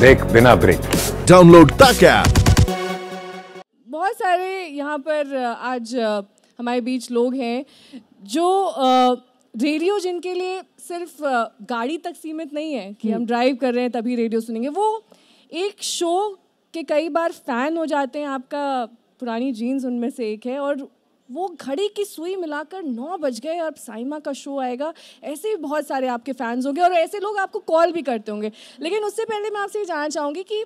देख बिना break download तक ऐप बहुत सारे यहाँ पर आज हमारे बीच लोग हैं जो रेडियो जिनके लिए सिर्फ गाड़ी तक सीमित नहीं है कि हम्म। हम ड्राइव कर रहे हैं तभी रेडियो सुनेंगे वो एक शो के कई बार फैन हो जाते हैं आपका पुरानी जीन्स उनमें से एक है और वो घड़ी की सुई मिलाकर नौ बज गए और साइमा का शो आएगा ऐसे भी बहुत सारे आपके फैंस होंगे और ऐसे लोग आपको कॉल भी करते होंगे लेकिन उससे पहले मैं आपसे ये जानना चाहूँगी कि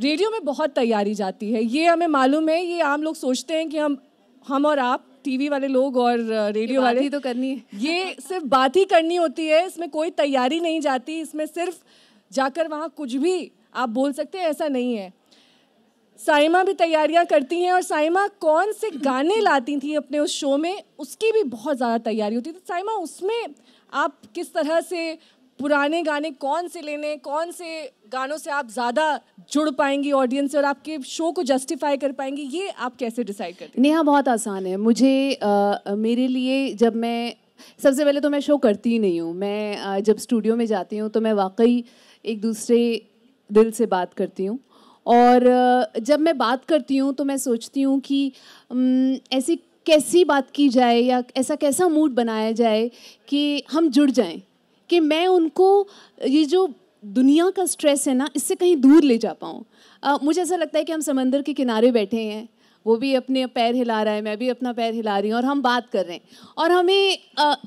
रेडियो में बहुत तैयारी जाती है ये हमें मालूम है ये आम लोग सोचते हैं कि हम हम और आप टीवी वाले लोग और रेडियो uh, वाले ही तो करनी है ये सिर्फ बात ही करनी होती है इसमें कोई तैयारी नहीं जाती इसमें सिर्फ जाकर वहाँ कुछ भी आप बोल सकते हैं ऐसा नहीं है साइमा भी तैयारियां करती हैं और साइमा कौन से गाने लाती थी अपने उस शो में उसकी भी बहुत ज़्यादा तैयारी होती थी तो साइमा उसमें आप किस तरह से पुराने गाने कौन से लेने कौन से गानों से आप ज़्यादा जुड़ पाएंगी ऑडियंस से और आपके शो को जस्टिफाई कर पाएंगी ये आप कैसे डिसाइड करते नेहा बहुत आसान है मुझे आ, मेरे लिए जब मैं सबसे पहले तो मैं शो करती ही नहीं हूँ मैं आ, जब स्टूडियो में जाती हूँ तो मैं वाकई एक दूसरे दिल से बात करती हूँ और जब मैं बात करती हूँ तो मैं सोचती हूँ कि ऐसी कैसी बात की जाए या ऐसा कैसा मूड बनाया जाए कि हम जुड़ जाएं कि मैं उनको ये जो दुनिया का स्ट्रेस है ना इससे कहीं दूर ले जा पाऊँ मुझे ऐसा लगता है कि हम समंदर के किनारे बैठे हैं वो भी अपने पैर हिला रहा है मैं भी अपना पैर हिला रही हूँ और हम बात कर रहे हैं और हमें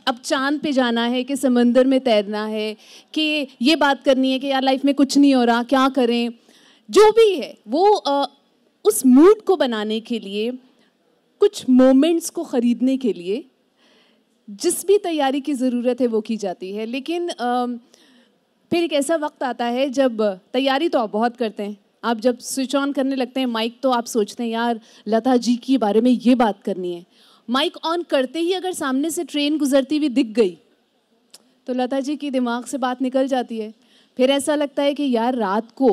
अब चांद पे जाना है कि समंदर में तैरना है कि ये बात करनी है कि यार लाइफ में कुछ नहीं हो रहा क्या करें जो भी है वो आ, उस मूड को बनाने के लिए कुछ मोमेंट्स को ख़रीदने के लिए जिस भी तैयारी की ज़रूरत है वो की जाती है लेकिन आ, फिर एक ऐसा वक्त आता है जब तैयारी तो आप बहुत करते हैं आप जब स्विच ऑन करने लगते हैं माइक तो आप सोचते हैं यार लता जी के बारे में ये बात करनी है माइक ऑन करते ही अगर सामने से ट्रेन गुजरती हुई दिख गई तो लता जी की दिमाग से बात निकल जाती है फिर ऐसा लगता है कि यार रात को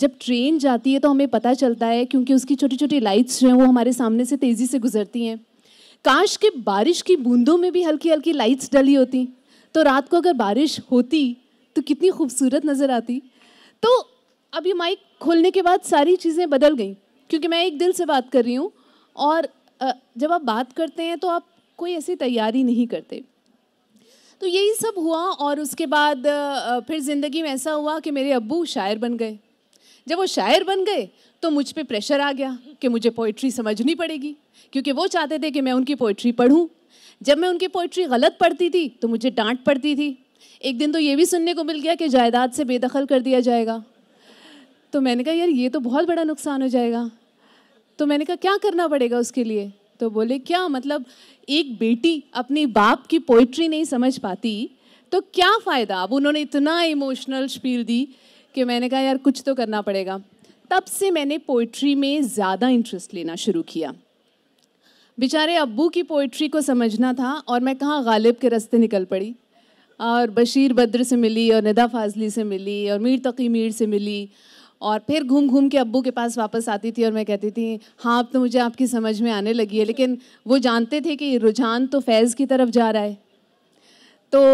जब ट्रेन जाती है तो हमें पता चलता है क्योंकि उसकी छोटी छोटी लाइट्स जो हैं वो हमारे सामने से तेज़ी से गुजरती हैं काश के बारिश की बूंदों में भी हल्की हल्की लाइट्स डली होती तो रात को अगर बारिश होती तो कितनी खूबसूरत नज़र आती तो अभी माइक खोलने के बाद सारी चीज़ें बदल गई क्योंकि मैं एक दिल से बात कर रही हूँ और जब आप बात करते हैं तो आप कोई ऐसी तैयारी नहीं करते तो यही सब हुआ और उसके बाद फिर ज़िंदगी में ऐसा हुआ कि मेरे अब्बू शायर बन गए जब वो शायर बन गए तो मुझ पर प्रेशर आ गया कि मुझे पोइट्री समझनी पड़ेगी क्योंकि वो चाहते थे कि मैं उनकी पोइट्री पढ़ूँ जब मैं उनकी पोइट्री गलत पढ़ती थी तो मुझे डांट पड़ती थी एक दिन तो ये भी सुनने को मिल गया कि जायदाद से बेदखल कर दिया जाएगा तो मैंने कहा यार ये तो बहुत बड़ा नुकसान हो जाएगा तो मैंने कहा क्या करना पड़ेगा उसके लिए तो बोले क्या मतलब एक बेटी अपनी बाप की पोइट्री नहीं समझ पाती तो क्या फ़ायदा अब उन्होंने इतना इमोशनल स्पील दी कि मैंने कहा यार कुछ तो करना पड़ेगा तब से मैंने पोइट्री में ज़्यादा इंटरेस्ट लेना शुरू किया बेचारे अब्बू की पोइट्री को समझना था और मैं कहाँ गालिब के रास्ते निकल पड़ी और बशीर बद्र से मिली और निदा फाजली से मिली और मीर तकी मीर से मिली और फिर घूम घूम के अब्बू के पास वापस आती थी और मैं कहती थी हाँ अब तो मुझे आपकी समझ में आने लगी है लेकिन वो जानते थे कि रुझान तो फैज़ की तरफ जा रहा है तो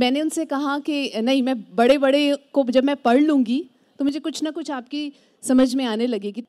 मैंने उनसे कहा कि नहीं मैं बड़े बड़े को जब मैं पढ़ लूँगी तो मुझे कुछ ना कुछ आपकी समझ में आने लगेगी